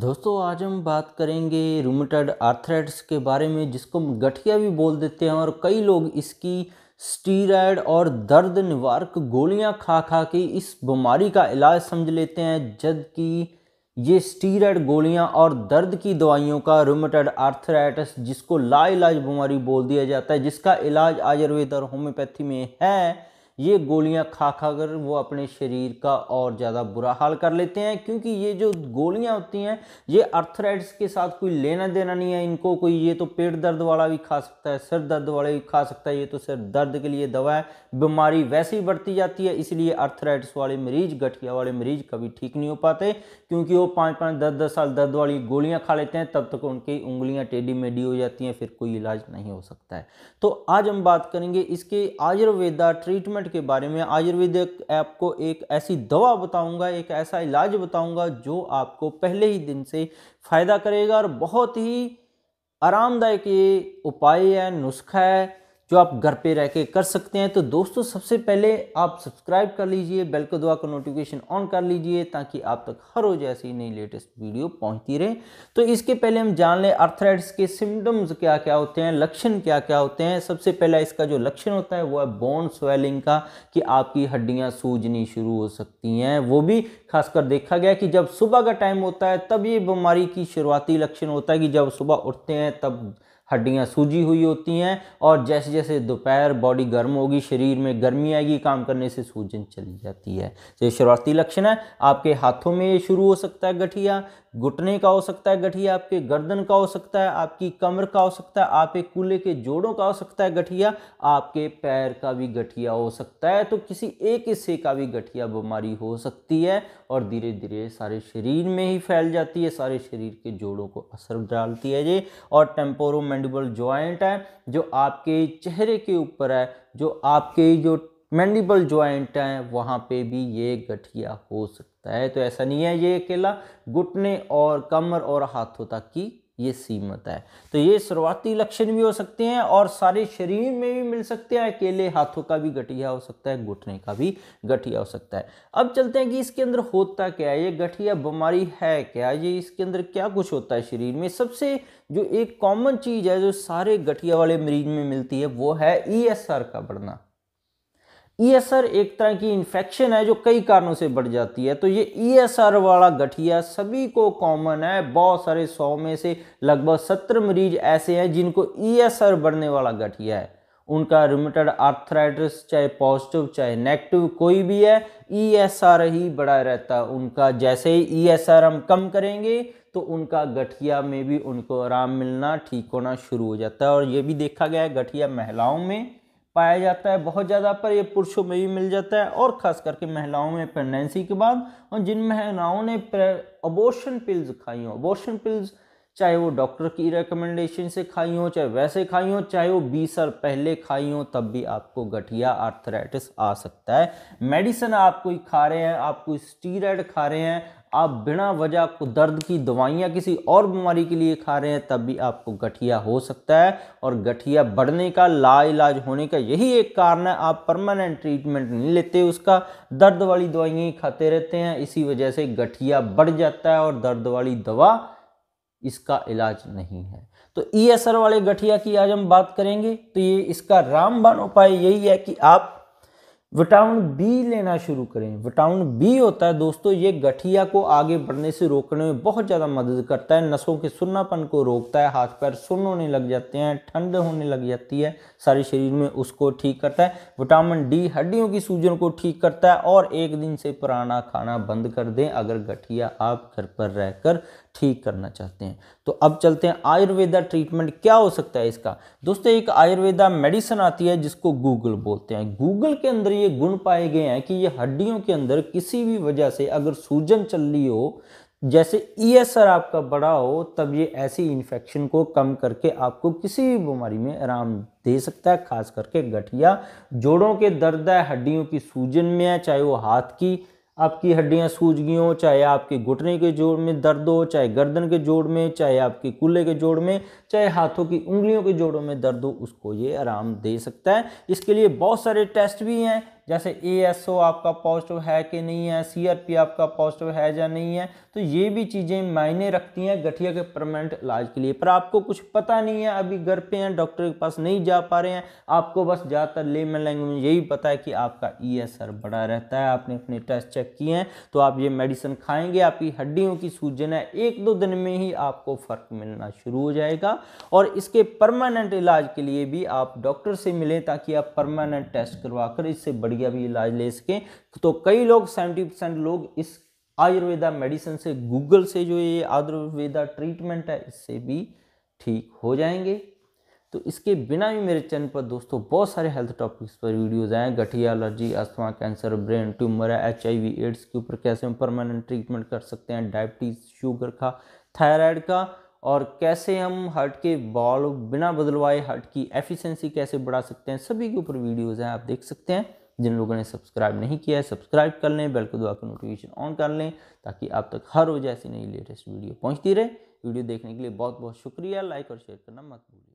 दोस्तों आज हम बात करेंगे रूमेटॉइड आर्थराइटिस के बारे में जिसको गठिया भी बोल देते हैं और कई लोग इसकी स्टीराइड और दर्द निवारक गोलियां खा खा के इस बीमारी का इलाज समझ लेते हैं जबकि ये स्टीराइड गोलियां और दर्द की दवाइयों का रूमेटॉइड आर्थराइटिस जिसको लाइलाज बीमारी बोल दिया जाता है जिसका इलाज आयुर्वेद और होम्योपैथी में है ये गोलियां खा खा कर वो अपने शरीर का और ज़्यादा बुरा हाल कर लेते हैं क्योंकि ये जो गोलियां होती हैं ये अर्थराइट्स के साथ कोई लेना देना नहीं है इनको कोई ये तो पेट दर्द वाला भी खा सकता है सिर दर्द वाला भी खा सकता है ये तो सिर दर्द के लिए दवा है बीमारी वैसे ही बढ़ती जाती है इसलिए अर्थराइट्स वाले मरीज गठिया वाले मरीज कभी ठीक नहीं हो पाते क्योंकि वो पाँच पाँच दस दस साल दर्द वाली गोलियाँ खा लेते हैं तब तक उनकी उंगलियाँ टेढ़ी मेढ़ी हो जाती हैं फिर कोई इलाज नहीं हो सकता है तो आज हम बात करेंगे इसके आयुर्वेदा ट्रीटमेंट ट्रीटमेंट के बारे में आयुर्वेदिक ऐप को एक ऐसी दवा बताऊंगा एक ऐसा इलाज बताऊंगा जो आपको पहले ही दिन से फ़ायदा करेगा और बहुत ही आरामदायक ये उपाय है नुस्खा है जो आप घर पे रह के कर सकते हैं तो दोस्तों सबसे पहले आप सब्सक्राइब कर लीजिए बेल को दुआ का नोटिफिकेशन ऑन कर लीजिए ताकि आप तक हर रोज ऐसी नई लेटेस्ट वीडियो पहुंचती रहे तो इसके पहले हम जान लें अर्थराइट्स के सिम्टम्स क्या क्या होते हैं लक्षण क्या क्या होते हैं सबसे पहला इसका जो लक्षण होता है वो है बोन स्वेलिंग का कि आपकी हड्डियाँ सूजनी शुरू हो सकती हैं वो भी खासकर देखा गया कि जब सुबह का टाइम होता है तब ये बीमारी की शुरुआती लक्षण होता है कि जब सुबह उठते हैं तब हड्डियाँ सूजी हुई होती हैं और जैसे जैसे दोपहर बॉडी गर्म होगी शरीर में गर्मी आएगी काम करने से सूजन चली जाती है तो ये शुरुआती लक्षण है आपके हाथों में ये शुरू हो सकता है गठिया घुटने का हो सकता है गठिया आपके गर्दन का हो सकता है आपकी कमर का हो सकता है आपके कूल्हे के जोड़ों का हो सकता है गठिया आपके पैर का भी गठिया हो सकता है तो किसी एक हिस्से का भी गठिया बीमारी हो सकती है और धीरे धीरे सारे शरीर में ही फैल जाती है सारे शरीर के जोड़ों को असर डालती है ये और टेम्पोरोमेंडिबल ज्वाइंट है जो आपके चेहरे के ऊपर है जो आपके जो मैंडिबल ज्वाइंट हैं वहाँ पे भी ये गठिया हो सकती सकता है तो ऐसा नहीं है ये अकेला घुटने और कमर और हाथों तक की ये सीमित है तो ये शुरुआती लक्षण भी हो सकते हैं और सारे शरीर में भी मिल सकते हैं अकेले हाथों का भी गठिया हो सकता है घुटने का भी गठिया हो सकता है अब चलते हैं कि इसके अंदर होता क्या है ये गठिया बीमारी है क्या ये इसके अंदर क्या कुछ होता है शरीर में सबसे जो एक कॉमन चीज़ है जो सारे गठिया वाले मरीज में मिलती है वो है ई e का बढ़ना ईएसआर e एक तरह की इन्फेक्शन है जो कई कारणों से बढ़ जाती है तो ये ईएसआर e वाला गठिया सभी को कॉमन है बहुत सारे सौ में से लगभग सत्तर मरीज ऐसे हैं जिनको ईएसआर e बढ़ने वाला गठिया है उनका रिमिटेड आर्थराइटिस चाहे पॉजिटिव चाहे नेगेटिव कोई भी है ईएसआर ही बड़ा रहता है उनका जैसे ही ईएसआर हम कम करेंगे तो उनका गठिया में भी उनको आराम मिलना ठीक होना शुरू हो जाता है और ये भी देखा गया है गठिया महिलाओं में पाया जाता है बहुत ज़्यादा पर ये पुरुषों में भी मिल जाता है और ख़ास करके महिलाओं में प्रेगनेंसी के बाद और जिन महिलाओं ने अबोर्शन पिल्स खाई हों अबोर्शन पिल्स चाहे वो डॉक्टर की रिकमेंडेशन से खाई हो चाहे वैसे खाई हो चाहे वो बीस साल पहले खाई हो तब भी आपको गठिया आर्थराइटिस आ सकता है मेडिसिन आप कोई खा रहे हैं आप कोई स्टीराइड खा रहे हैं आप बिना वजह को दर्द की दवाइयाँ किसी और बीमारी के लिए खा रहे हैं तब भी आपको गठिया हो सकता है और गठिया बढ़ने का लाइलाज होने का यही एक कारण है आप परमानेंट ट्रीटमेंट नहीं लेते उसका दर्द वाली दवाइयाँ ही खाते रहते हैं इसी वजह से गठिया बढ़ जाता है और दर्द वाली दवा इसका इलाज नहीं है तो ई e असर वाले गठिया की आज हम बात करेंगे तो ये इसका रामबाण उपाय यही है कि आप विटामिन बी लेना शुरू करें विटामिन बी होता है दोस्तों ये गठिया को आगे बढ़ने से रोकने में बहुत ज़्यादा मदद करता है नसों के सुन्नापन को रोकता है हाथ पैर सुन्न होने लग जाते हैं ठंड होने लग जाती है सारे शरीर में उसको ठीक करता है विटामिन डी हड्डियों की सूजन को ठीक करता है और एक दिन से पुराना खाना बंद कर दें अगर गठिया आप घर पर रहकर ठीक करना चाहते हैं तो अब चलते हैं आयुर्वेदा ट्रीटमेंट क्या हो सकता है इसका दोस्तों एक आयुर्वेदा मेडिसिन आती है जिसको गूगल बोलते हैं गूगल के अंदर ये गुण पाए गए हैं कि ये हड्डियों के अंदर किसी भी वजह से अगर सूजन चल रही हो जैसे ईएसआर e आपका बड़ा हो तब ये ऐसी इन्फेक्शन को कम करके आपको किसी भी बीमारी में आराम दे सकता है खास करके गठिया जोड़ों के दर्द है हड्डियों की सूजन में है चाहे वो हाथ की आपकी हड्डियां सूज गई हों चाहे आपके घुटने के जोड़ में दर्द हो चाहे गर्दन के जोड़ में चाहे आपके कूल्हे के जोड़ में चाहे हाथों की उंगलियों के जोड़ों में दर्द हो उसको ये आराम दे सकता है इसके लिए बहुत सारे टेस्ट भी हैं जैसे ए एस ओ आपका पॉजिटिव है कि नहीं है सी आर पी आपका पॉजिटिव है या नहीं है तो ये भी चीज़ें मायने रखती हैं गठिया के परमानेंट इलाज के लिए पर आपको कुछ पता नहीं है अभी घर पे हैं डॉक्टर के पास नहीं जा पा रहे हैं आपको बस ज़्यादातर लेमन लैंग्वेज में यही पता है कि आपका ई e एस आर बड़ा रहता है आपने अपने टेस्ट चेक किए हैं तो आप ये मेडिसिन खाएँगे आपकी हड्डियों की सूजन है एक दो दिन में ही आपको फ़र्क मिलना शुरू हो जाएगा और इसके परमानेंट इलाज के लिए भी आप डॉक्टर से मिलें ताकि आप परमानेंट टेस्ट करवा कर इससे बढ़िया भी इलाज ले सकें तो कई लोग सेवेंटी परसेंट लोग इस आयुर्वेदा मेडिसिन से गूगल से जो ये आयुर्वेदा ट्रीटमेंट है इससे भी ठीक हो जाएंगे तो इसके बिना भी मेरे चैनल पर दोस्तों बहुत सारे हेल्थ टॉपिक्स पर वीडियोज़ आए गठिया allergy asthma cancer brain tumour है एच एड्स के ऊपर कैसे हम परमानेंट ट्रीटमेंट कर सकते हैं डायबिटीज़ शुगर का थायराइड का और कैसे हम हार्ट के बॉल बिना बदलवाए हार्ट की एफिशिएंसी कैसे बढ़ा सकते हैं सभी के ऊपर वीडियोज़ हैं आप देख सकते हैं जिन लोगों ने सब्सक्राइब नहीं किया है सब्सक्राइब कर लें बेल को दबा कर नोटिफिकेशन ऑन कर लें ताकि आप तक हर रोज़ ऐसी नई लेटेस्ट वीडियो पहुँचती रहे वीडियो देखने के लिए बहुत बहुत शुक्रिया लाइक और शेयर करना मत भूलिए